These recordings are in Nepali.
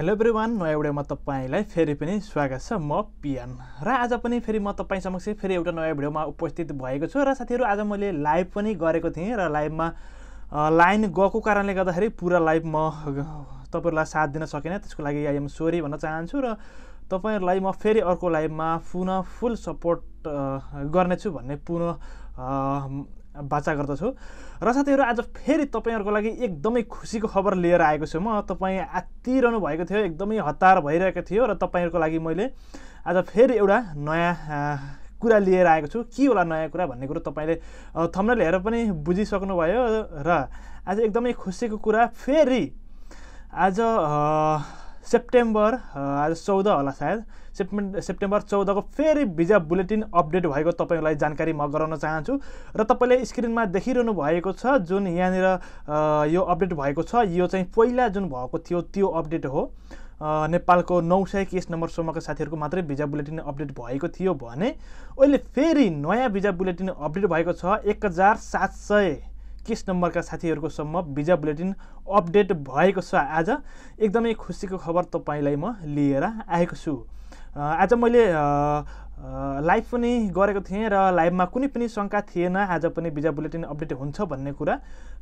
हेलो एभ्री वान नयाँ भिडियोमा तपाईँलाई फेरि पनि स्वागत छ म पिएन र आज पनि फेरि म तपाईँ समक्ष फेरि एउटा नयाँ भिडियोमा उपस्थित भएको छु र साथीहरू आज मैले लाइभ पनि गरेको थिएँ र लाइभमा लाइन गएको कारणले गर्दाखेरि पुरा लाइभ म तपाईँहरूलाई साथ दिन सकिनँ त्यसको लागि आइएम सोरी भन्न चाहन्छु र तपाईँहरूलाई म फेरि अर्को लाइभमा पुनः फुल सपोर्ट गर्नेछु भन्ने पुनः बाचा गर्दछु र साथीहरू आज फेरि तपाईँहरूको लागि एकदमै खुसीको खबर लिएर आएको छु म तपाईँ आत्तिरहनु भएको थियो एकदमै हतार भइरहेको थियो र तपाईँहरूको लागि मैले आज फेरि एउटा नयाँ कुरा लिएर आएको छु के होला नयाँ कुरा भन्ने कुरो तपाईँले थम्नेल हेरेर पनि बुझिसक्नुभयो र आज एकदमै खुसीको कुरा फेरि आज सेप्टेम्बर आज चौध होला सायद सेप्टेम्बर सेप्टेम्बर चौधको फेरि भिजा बुलेटिन अपडेट भएको तपाईँहरूलाई जानकारी म गराउन चाहन्छु र तपाईँले स्क्रिनमा देखिरहनु भएको छ जुन यहाँनिर यो अपडेट भएको छ यो चाहिँ पहिला जुन भएको थियो त्यो अपडेट हो नेपालको नौ सय केस नम्बरसम्मको साथीहरूको मात्रै भिजा बुलेटिन अपडेट भएको थियो भने अहिले फेरि नयाँ भिजा बुलेटिन अपडेट भएको छ एक हजार सात सय केस नम्बरका साथीहरूको सम्म भिजा बुलेटिन अपडेट भएको छ आज एकदमै खुसीको खबर तपाईँलाई म लिएर आएको छु आज मैले लाइभ पनि गरेको थिएँ र लाइभमा कुनै पनि शङ्का थिएन आज पनि भिजा बुलेटिन अपडेट हुन्छ भन्ने कुरा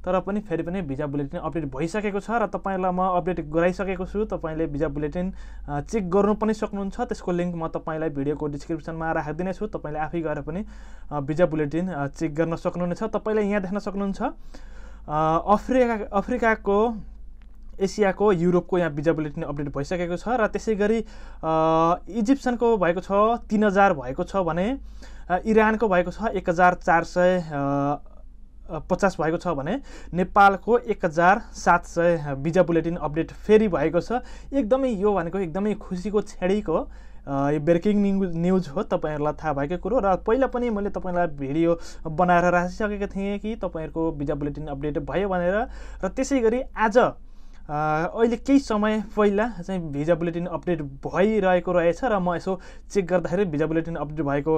तर पनि फेरि पनि भिजा बुलेटिन अपडेट भइसकेको छ र तपाईँलाई म अपडेट गराइसकेको छु तपाईँले भिजा बुलेटिन चेक गर्नु पनि सक्नुहुन्छ त्यसको लिङ्क म तपाईँलाई भिडियोको डिस्क्रिप्सनमा राखिदिनेछु तपाईँले आफै गएर पनि भिजा बुलेटिन चेक गर्न सक्नुहुनेछ तपाईँले यहाँ देख्न सक्नुहुन्छ अफ्रिका अफ्रिकाको एसियाको युरोपको यहाँ भिजा बुलेटिन अपडेट भइसकेको छ र त्यसै गरी इजिप्सनको भएको छ तिन हजार भएको छ भने इरानको भएको छ एक हजार चार सय पचास भएको छ भने नेपालको एक हजार सात सय भिजा बुलेटिन अपडेट फेरि भएको छ एकदमै यो भनेको एकदमै खुसीको छेडीको यो ब्रेकिङ न्युज न्युज हो तपाईँहरूलाई थाहा भएकै कुरो र पहिला पनि मैले तपाईँलाई भिडियो बनाएर राखिसकेको थिएँ कि तपाईँहरूको भिजा बुलेटिन अपडेट भयो भनेर र त्यसै गरी आज अहिले केही समय पहिला चाहिँ भिजा बुलेटिन अपडेट भइरहेको रहेछ र म यसो चेक गर्दाखेरि भिजा बुलेटिन अपडेट भएको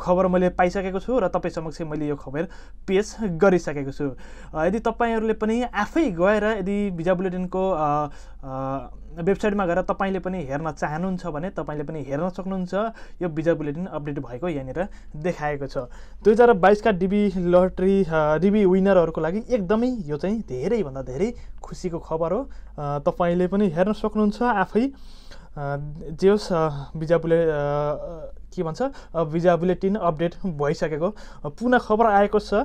खबर मैले पाइसकेको छु र तपाईँ समक्ष मैले यो खबर पेस गरिसकेको छु यदि तपाईँहरूले पनि आफै गएर यदि भिजा बुलेटिनको वेबसाइटमा गएर तपाईँले पनि हेर्न चाहनुहुन्छ भने तपाईँले पनि हेर्न सक्नुहुन्छ यो भिजा बुलेटिन अपडेट भएको यहाँनिर देखाएको छ दुई हजार बाइसका डिबी लटरी डिबी विनरहरूको लागि एकदमै यो चाहिँ धेरैभन्दा धेरै खुसीको खबर हो तपाईँले पनि हेर्न सक्नुहुन्छ आफै जे होस् बिजाबुले के भन्छ भिजा बुलेटिन अपडेट भइसकेको पुनः खबर आएको छ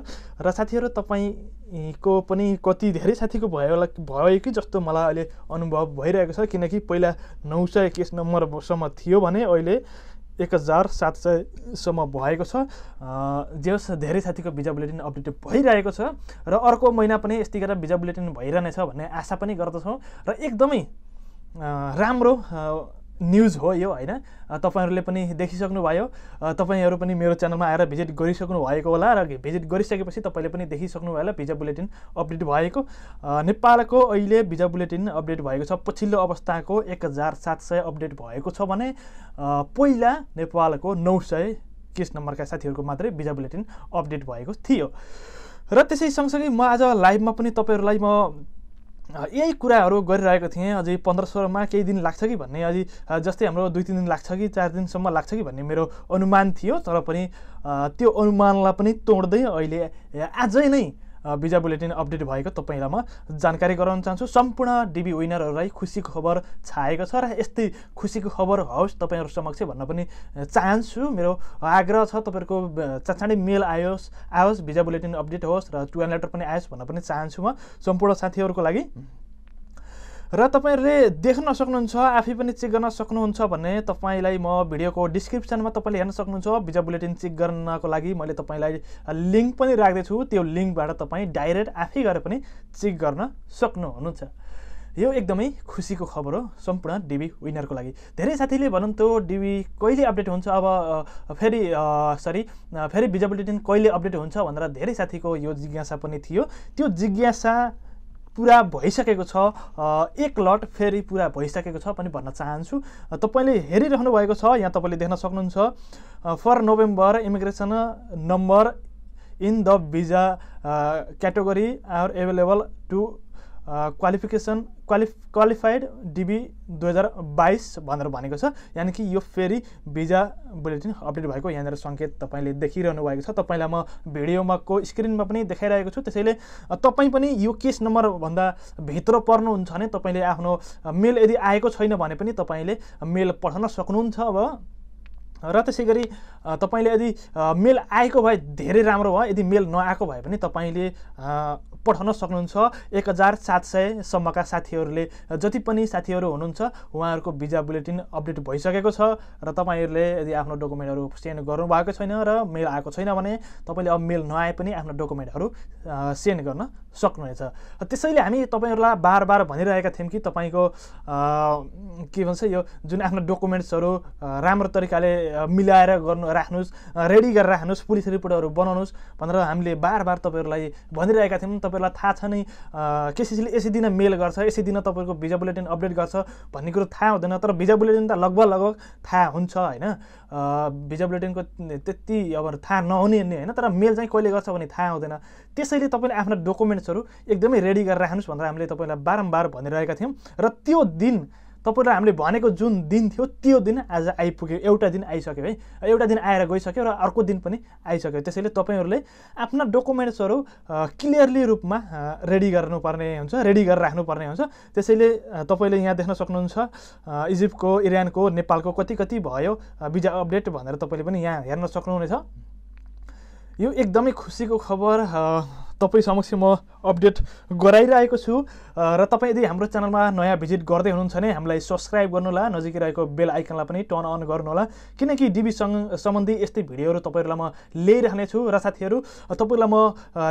र साथीहरू तपाईँको पनि कति धेरै साथीको भयो होला भयो कि जस्तो मलाई अहिले अनुभव भइरहेको छ किनकि पहिला नौ सय केस नम्बरसम्म थियो भने अहिले एक हजार सात सयसम्म भएको छ जस धेरै साथीको भिजा बुलेटिन अपडेट भइरहेको छ र अर्को महिना पनि यस्तै गरेर भिजा बुलेटिन भइरहनेछ भन्ने आशा पनि गर्दछौँ र एकदमै राम्रो न्युज हो यो होइन तपाईँहरूले पनि देखिसक्नुभयो तपाईँहरू पनि मेरो च्यानलमा आएर भिजिट गरिसक्नु भएको होला र भिजिट गरिसकेपछि तपाईँले पनि देखिसक्नुभयो होला भिजा बुलेटिन अपडेट भएको नेपालको अहिले भिजा बुलेटिन अपडेट भएको छ पछिल्लो अवस्थाको एक हजार सात सय अपडेट भएको छ भने पहिला नेपालको नौ सय केस नम्बरका साथीहरूको मात्रै भिजा बुलेटिन अपडेट भएको थियो र त्यसै सँगसँगै म आज लाइभमा पनि तपाईँहरूलाई म यही कुराहरू गरिरहेको थिएँ अझै पन्ध्र सोह्रमा केही दिन लाग्छ कि भन्ने अझै जस्तै हाम्रो दुई तिन दिन लाग्छ कि चार दिनसम्म लाग्छ कि भन्ने मेरो अनुमान थियो तर पनि त्यो अनुमानलाई पनि तोड्दै अहिले आजै नै भिजा बुलेटिन अपडेट भएको तपाईँलाई म जानकारी गराउन चाहन्छु सम्पूर्ण डिबी विनरहरूलाई खुसीको खबर छाएको छ र यस्तै खुसीको खबर होस् तपाईँहरू समक्ष भन्न पनि चाहन्छु मेरो आग्रह छ तपाईँहरूको चाँडै मेल आयोस् आओस् भिजा बुलेटिन अपडेट होस् र टुवेल्भ लेटर पनि आयोस् भन्न पनि चाहन्छु म सम्पूर्ण साथीहरूको लागि र तपाईँहरूले देख्न सक्नुहुन्छ आफै पनि चेक गर्न सक्नुहुन्छ भने तपाईँलाई म भिडियोको डिस्क्रिप्सनमा तपाईँले हेर्न सक्नुहुन्छ भिजा बुलेटिन चेक गर्नको लागि मैले तपाईँलाई लिङ्क पनि राख्दैछु त्यो लिङ्कबाट तपाईँ डाइरेक्ट आफै गएर पनि चेक गर्न सक्नुहुनुहुन्छ यो एकदमै खुसीको खबर हो सम्पूर्ण डिबी विनरको लागि धेरै साथीले भनौँ त्यो डिबी कहिले अपडेट हुन्छ अब फेरि सरी फेरि भिजा बुलेटिन कहिले अपडेट हुन्छ भनेर धेरै साथीको यो जिज्ञासा पनि थियो त्यो जिज्ञासा पुरा भइसकेको छ एक लट फेरि पुरा भइसकेको छ पनि भन्न चाहन्छु तपाईँले हेरिरहनु भएको छ यहाँ तपाईँले देख्न सक्नुहुन्छ for November immigration number in the visa category are available to qualification quali qualified DV दुई हजार बाइस भनेर भनेको छ यानि कि यो फेरि भिजा बुलेटिन अपडेट भएको यहाँनिर सङ्केत तपाईँले देखिरहनु भएको छ तपाईँलाई म भिडियोमा को स्क्रिनमा पनि देखाइरहेको छु त्यसैले तपाईँ पनि यो केस नम्बरभन्दा भित्र पर्नुहुन्छ भने तपाईँले आफ्नो मेल यदि आएको छैन भने पनि तपाईँले मेल पठाउन सक्नुहुन्छ अब र त्यसै गरी तपाईँले यदि मेल आएको भए धेरै राम्रो भयो यदि मेल नआएको भए पनि तपाईँले पठाउन सक्नुहुन्छ एक हजार सात सयसम्मका साथीहरूले जति पनि साथीहरू हुनुहुन्छ उहाँहरूको भिजा बुलेटिन अपडेट भइसकेको छ र तपाईँहरूले यदि आफ्नो डकुमेन्टहरू सेन्ड गर्नुभएको छैन र मेल आएको छैन भने तपाईँले अब मेल नआए पनि आफ्नो डकुमेन्टहरू सेन्ड गर्न सक्नुहुनेछ त्यसैले हामी तपाईँहरूलाई बार बार भनिरहेका थियौँ कि तपाईँको के भन्छ यो जुन आफ्नो डकुमेन्ट्सहरू राम्रो तरिकाले मिलाएर गर्नु राख्नुहोस् रेडी गरेर राख्नुहोस् पुलिस रिपोर्टहरू बनाउनुहोस् भनेर हामीले बार बार तपाईँहरूलाई भनिरहेका थियौँ तपाईँलाई थाहा छ नै केसिसीले यसै दिन मेल गर्छ यसै दिन तपाईँको भिजा बुलेटिन अपडेट गर्छ भन्ने कुरो थाहा हुँदैन तर भिजा बुलेटिन त लगभग लगभग थाहा हुन्छ होइन भिजा बुलेटिनको त्यति अब थाहा नहुने नै होइन तर मेल चाहिँ कहिले गर्छ भने थाहा हुँदैन त्यसैले तपाईँले आफ्ना डकुमेन्ट्सहरू एकदमै रेडी गरेर राख्नुहोस् भनेर हामीले तपाईँलाई बारम्बार भनिरहेका थियौँ र त्यो दिन तपाईँलाई हामीले भनेको जुन दिन थियो त्यो दिन आज आइपुग्यो एउटा दिन आइसक्यो है एउटा दिन आएर गइसक्यो र अर्को दिन पनि आइसक्यो त्यसैले तपाईँहरूले आफ्ना डकुमेन्ट्सहरू क्लियरली रूपमा रेडी गर्नुपर्ने हुन्छ रेडी गरेर राख्नुपर्ने हुन्छ त्यसैले तपाईँले यहाँ देख्न सक्नुहुन्छ इजिप्टको इरानको नेपालको कति कति भयो भिजा अपडेट भनेर तपाईँले पनि यहाँ हेर्न सक्नुहुनेछ यो एकदमै खुसीको खबर तपाईँ समक्ष म अपडेट गराइरहेको छु र तपाईँ यदि हाम्रो च्यानलमा नयाँ भिजिट गर्दै हुनुहुन्छ भने हामीलाई सब्सक्राइब गर्नुहोला नजिकै रहेको बेल आइकनलाई पनि टर्न अन गर्नुहोला किनकि डिबीसँग सम्बन्धी यस्तै भिडियोहरू तपाईँहरूलाई म ल्याइरहनेछु र साथीहरू तपाईँहरूलाई म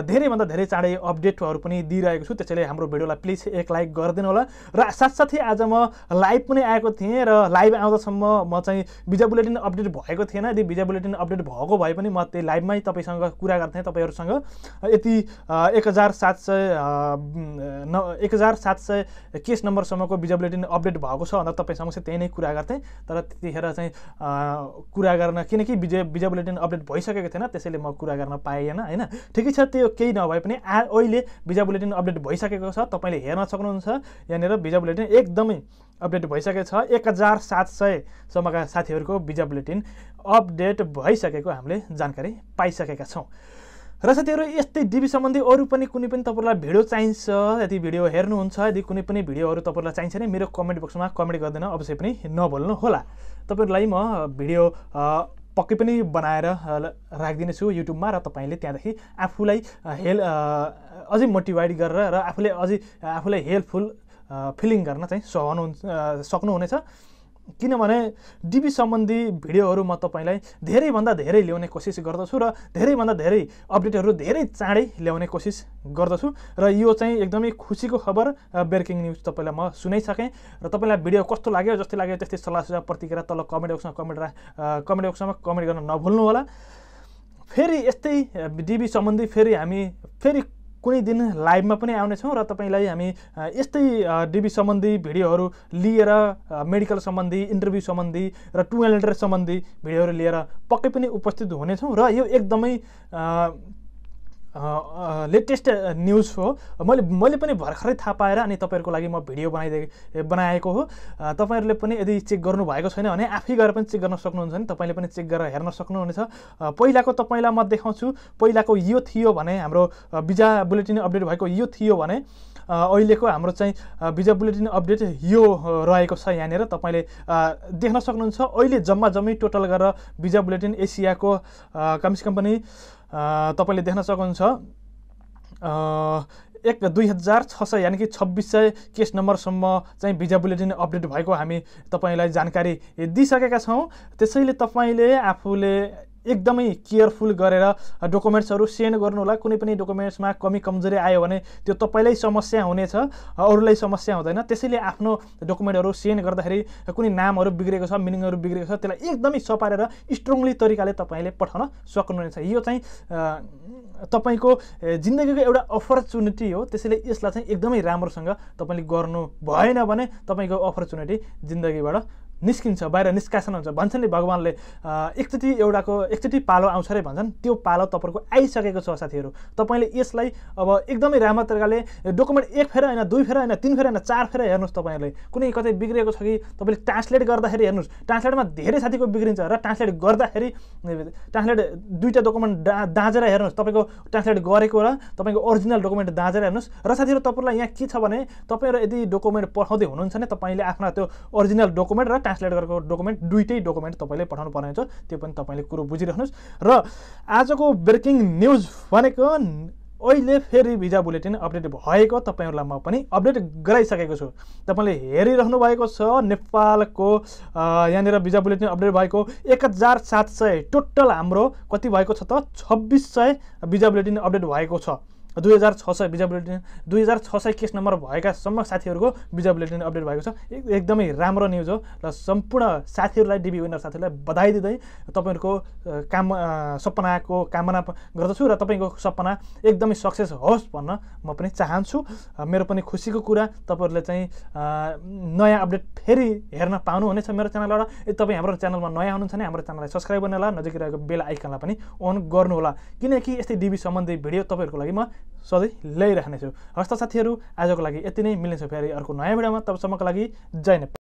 धेरैभन्दा धेरै चाँडै अपडेटहरू पनि दिइरहेको छु त्यसैले हाम्रो भिडियोलाई प्लिज एक लाइक गरिदिनु होला र साथसाथै आज म लाइभ पनि आएको थिएँ र लाइभ आउँदासम्म म चाहिँ बिजा बुलेटिन अपडेट भएको थिएन यदि बिजा बुलेटिन अपडेट भएको भए पनि म त्यही लाइभमै तपाईँसँग कुरा गर्थेँ तपाईँहरूसँग यति एक हजार सात सय न एक हजार सात सय केस नम्बरसम्मको बुलेटिन अपडेट भएको छ भन्दा तपाईँसँग चाहिँ त्यही नै कुरा गर्थेँ तर त्यतिखेर चाहिँ कुरा गर्न किनकि विजय विजय बुलेटिन अपडेट भइसकेको थिएन त्यसैले म कुरा गर्न पाइएन होइन ठिकै छ त्यो केही नभए पनि आ अहिले विजय बुलेटिन अपडेट भइसकेको छ तपाईँले हेर्न सक्नुहुन्छ यहाँनिर विजय बुलेटिन एकदमै अपडेट भइसकेको छ एक हजार सात सयसम्मका साथीहरूको बिजा बुलेटिन अपडेट भइसकेको हामीले जानकारी पाइसकेका छौँ र साथीहरू यस्तै डिबी सम्बन्धी अरू पनि कुनै पनि तपाईँलाई भिडियो चाहिन्छ यदि भिडियो हेर्नुहुन्छ यदि कुनै पनि भिडियोहरू तपाईँलाई चाहिन्छ भने मेरो कमेन्ट बक्समा कमेन्ट गरिदिन अवश्य पनि नबोल्नु होला तपाईँहरूलाई म भिडियो पक्कै पनि बनाएर राखिदिनेछु युट्युबमा र तपाईँले त्यहाँदेखि आफूलाई हेल अझै मोटिभेट गरेर र आफूले अझै आफूलाई हेल्पफुल फिलिङ गर्न चाहिँ सहनु सक्नुहुनेछ किनभने डिबी सम्बन्धी भिडियोहरू म तपाईँलाई धेरैभन्दा धेरै ल्याउने कोसिस गर्दछु र धेरैभन्दा धेरै अपडेटहरू धेरै चाँडै ल्याउने कोसिस गर्दछु र यो चाहिँ एकदमै खुसीको खबर ब्रेकिङ न्युज तपाईँलाई म सुनाइसकेँ र तपाईँलाई भिडियो कस्तो लाग्यो जस्तै लाग्यो त्यस्तै सल्लाह सुझाव प्रतिक्रिया तल कमेन्ट बक्समा कमेन्ट रा कमेन्ट बक्समा कमेन्ट गर्न नभुल्नु होला फेरि यस्तै डिबी सम्बन्धी फेरि हामी फेरि कुनै दिन लाइभमा पनि आउनेछौँ र तपाईँलाई हामी यस्तै डिबी सम्बन्धी भिडियोहरू लिएर मेडिकल सम्बन्धी इन्टरभ्यू सम्बन्धी र टु सम्बन्धी भिडियोहरू लिएर पक्कै पनि उपस्थित हुनेछौँ र यो एकदमै लेटेस्ट न्युज हो मैले मैले पनि भर्खरै थाहा पाएर अनि तपाईँहरूको लागि म भिडियो बनाइदिए बनाएको हो तपाईँहरूले पनि यदि चेक गर्नुभएको छैन भने आफै गएर पनि चेक गर्न सक्नुहुन्छ भने तपाईँले पनि चेक गरेर हेर्न सक्नुहुनेछ पहिलाको तपाईँलाई म देखाउँछु पहिलाको यो थियो भने हाम्रो बिजा बुलेटिन अपडेट भएको यो थियो भने अहिलेको हाम्रो चाहिँ भिजा बुलेटिन अपडेट यो रहेको छ यहाँनिर तपाईँले देख्न सक्नुहुन्छ अहिले जम्मा जम्मै टोटल गरेर भिजा बुलेटिन एसियाको कमसेकम पनि तपाईँले देख्न सक्नुहुन्छ एक दुई हजार छ सय यानि कि छब्बिस सय केस नम्बरसम्म चाहिँ भिजा बुलेटिन अपडेट भएको हामी तपाईँलाई जानकारी दिइसकेका छौँ त्यसैले तपाईँले आफूले एकदमै केयरफुल गरेर डकुमेन्ट्सहरू सेन्ड गर्नु होला कुनै पनि डकुमेन्ट्समा कमी कमजोरी आयो भने त्यो तपाईँलाई समस्या हुनेछ अरूलाई समस्या हुँदैन त्यसैले आफ्नो डकुमेन्टहरू सेन्ड गर्दाखेरि कुनै नामहरू बिग्रेको छ मिनिङहरू बिग्रेको छ त्यसलाई एकदमै सपारेर स्ट्रङली तरिकाले तपाईँले पठाउन सक्नुहुनेछ यो चाहिँ तपाईँको जिन्दगीको एउटा अपर्च्युनिटी हो त्यसैले यसलाई चाहिँ एकदमै राम्रोसँग तपाईँले गर्नु भएन भने तपाईँको अपर्च्युनिटी जिन्दगीबाट निस्किन्छ बाहिर निष्कासन हुन्छ भन्छन् नि भगवान्ले एकचोटि एउटाको एकचोटि पालो आउँछ अरे भन्छन् त्यो पालो तपाईँको आइसकेको छ साथीहरू तपाईँले यसलाई अब एकदमै राम्रो तरिकाले डकुमेन्ट एक फेर होइन दुई फेर होइन तिन फेर होइन चार फेर हेर्नुहोस् तपाईँहरूले कुनै कतै बिग्रिएको छ कि तपाईँले ट्रान्सलेट गर्दाखेरि हेर्नुहोस् ट्रान्सलेटमा धेरै साथीको बिग्रिन्छ र ट्रान्सलेट गर्दाखेरि ट्रान्सलेट दुईवटा डकुमेन्ट डा दाँजेर हेर्नुहोस् तपाईँको ट्रान्सलेट गरेको र तपाईँको ओरिजिनल डकुमेन्ट दाँजेर हेर्नुहोस् र साथीहरू तपाईँलाई यहाँ के छ भने तपाईँहरू यदि डकुमेन्ट पठाउँदै हुनुहुन्छ भने तपाईँले आफ्ना त्यो ओरिजिनल डकुमेन्ट र ट्रान्सलेट गरेको डकुमेन्ट दुइटै डकुमेन्ट तपाईँले पठाउनु पर्ने हुन्छ त्यो पनि तपाईँले कुरो बुझिराख्नुहोस् र आजको ब्रेकिङ न्युज भनेको अहिले फेरि भिजा बुलेटिन अपडेट भएको तपाईँहरूलाई म पनि अपडेट गराइसकेको छु तपाईँले हेरिरहनु भएको छ नेपालको यहाँनिर भिजा बुलेटिन अपडेट भएको एक हजार सात सय टोटल हाम्रो कति भएको छ त छब्बिस सय भिजा बुलेटिन अपडेट भएको छ दुई हजार छ सय भिजा बुलेटिन दुई हजार छ सय केस नम्बर भएका सम्म साथीहरूको भिजा बुलेटिन अपडेट भएको छ एकदमै राम्रो न्युज हो र सम्पूर्ण साथीहरूलाई डिबी विनर साथीहरूलाई बधाई दिँदै तपाईँहरूको काम सपनाको कामना गर्दछु र तपाईँको सपना एकदमै सक्सेस होस् भन्न म पनि चाहन्छु मेरो पनि खुसीको कुरा तपाईँहरूले चाहिँ नयाँ अपडेट फेरि हेर्न पाउनुहुनेछ मेरो च्यानलबाट यदि तपाईँ हाम्रो च्यानलमा नयाँ हुनुहुन्छ भने हाम्रो च्यानललाई सब्सक्राइब गर्नुहोला नजिक रहेको बेल आइकनलाई पनि अन गर्नुहोला किनकि यस्तै डिबी सम्बन्धी भिडियो तपाईँहरूको लागि म सधैँ ल्याइराख्नेछु हस्त साथीहरू आजको लागि यति नै मिल्नेछु फेरि अर्को नयाँ भिडियोमा तबसम्मको लागि जय नेपाल